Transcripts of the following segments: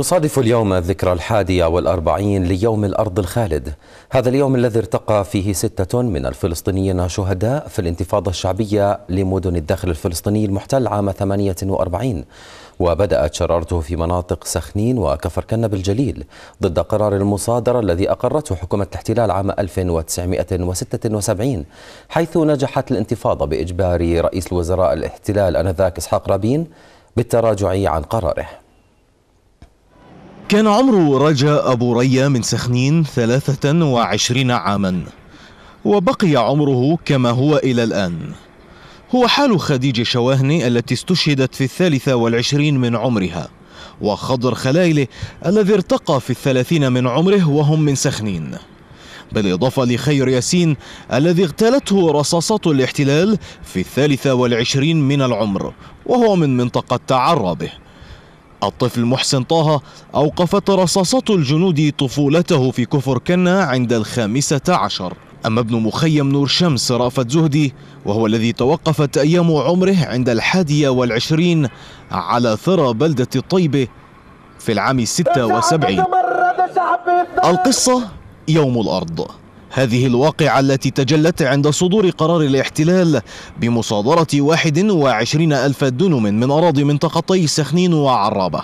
تصادف اليوم الذكرى الحادية والأربعين ليوم الأرض الخالد هذا اليوم الذي ارتقى فيه ستة من الفلسطينيين شهداء في الانتفاضة الشعبية لمدن الداخل الفلسطيني المحتل عام 48 وبدأت شرارته في مناطق سخنين وكفر كنة بالجليل ضد قرار المصادرة الذي أقرته حكومة الاحتلال عام 1976 حيث نجحت الانتفاضة بإجبار رئيس الوزراء الاحتلال أنذاك إسحاق رابين بالتراجع عن قراره كان عمر رجا أبو ريا من سخنين 23 عاما وبقي عمره كما هو إلى الآن هو حال خديجة شواهني التي استشهدت في الثالثة والعشرين من عمرها وخضر خلايله الذي ارتقى في الثلاثين من عمره وهم من سخنين بالإضافة لخير ياسين الذي اغتالته رصاصات الاحتلال في الثالثة والعشرين من العمر وهو من منطقة تعربه الطفل محسن طه أوقفت رصاصات الجنود طفولته في كفر كنا عند الخامسة عشر أما ابن مخيم نور شمس رأفت زهدي وهو الذي توقفت أيام عمره عند الحادية والعشرين على ثرى بلدة الطيبة في العام 76 القصة يوم الأرض هذه الواقعة التي تجلت عند صدور قرار الاحتلال بمصادرة 21 ألف دنم من أراضي منطقتي سخنين وعرابة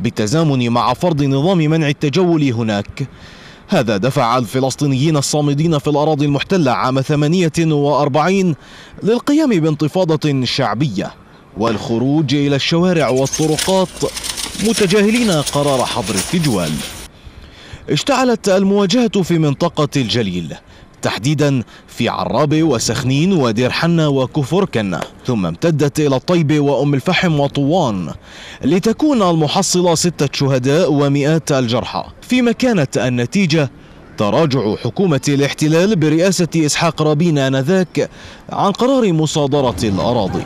بالتزامن مع فرض نظام منع التجول هناك هذا دفع الفلسطينيين الصامدين في الأراضي المحتلة عام 48 للقيام بانتفاضة شعبية والخروج إلى الشوارع والطرقات متجاهلين قرار حظر التجوال اشتعلت المواجهة في منطقة الجليل تحديدا في عرابة وسخنين ودير حنة وكفر كنة ثم امتدت إلى الطيبة وأم الفحم وطوان لتكون المحصلة ستة شهداء ومئات الجرحى فيما كانت النتيجة تراجع حكومة الاحتلال برئاسة إسحاق رابين آنذاك عن قرار مصادرة الأراضي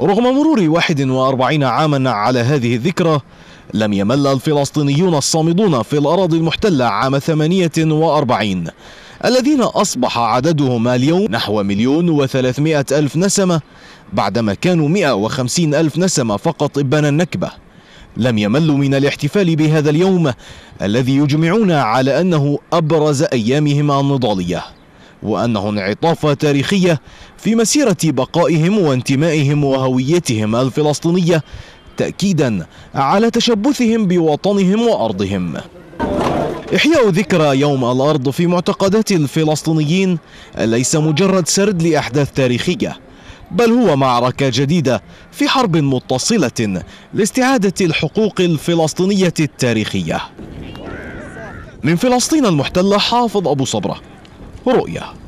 رغم مرور 41 عاما على هذه الذكرى لم يمل الفلسطينيون الصامدون في الأراضي المحتلة عام 48 الذين أصبح عددهم اليوم نحو مليون وثلاثمائة ألف نسمة بعدما كانوا وخمسين ألف نسمة فقط إبان النكبة لم يملوا من الاحتفال بهذا اليوم الذي يجمعون على أنه أبرز أيامهم النضالية وأنه انعطاف تاريخية في مسيرة بقائهم وانتمائهم وهويتهم الفلسطينية تأكيدا على تشبثهم بوطنهم وأرضهم إحياء ذكرى يوم الأرض في معتقدات الفلسطينيين ليس مجرد سرد لأحداث تاريخية بل هو معركة جديدة في حرب متصلة لاستعادة الحقوق الفلسطينية التاريخية من فلسطين المحتلة حافظ أبو صبرة رؤية